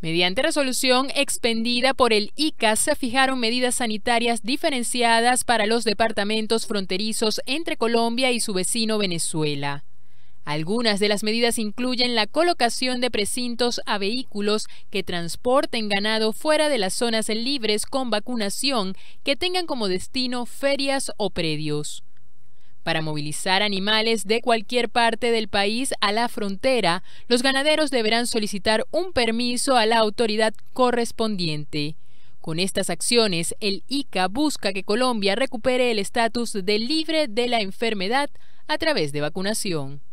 Mediante resolución expendida por el ICAS, se fijaron medidas sanitarias diferenciadas para los departamentos fronterizos entre Colombia y su vecino Venezuela. Algunas de las medidas incluyen la colocación de precintos a vehículos que transporten ganado fuera de las zonas libres con vacunación que tengan como destino ferias o predios. Para movilizar animales de cualquier parte del país a la frontera, los ganaderos deberán solicitar un permiso a la autoridad correspondiente. Con estas acciones, el ICA busca que Colombia recupere el estatus de libre de la enfermedad a través de vacunación.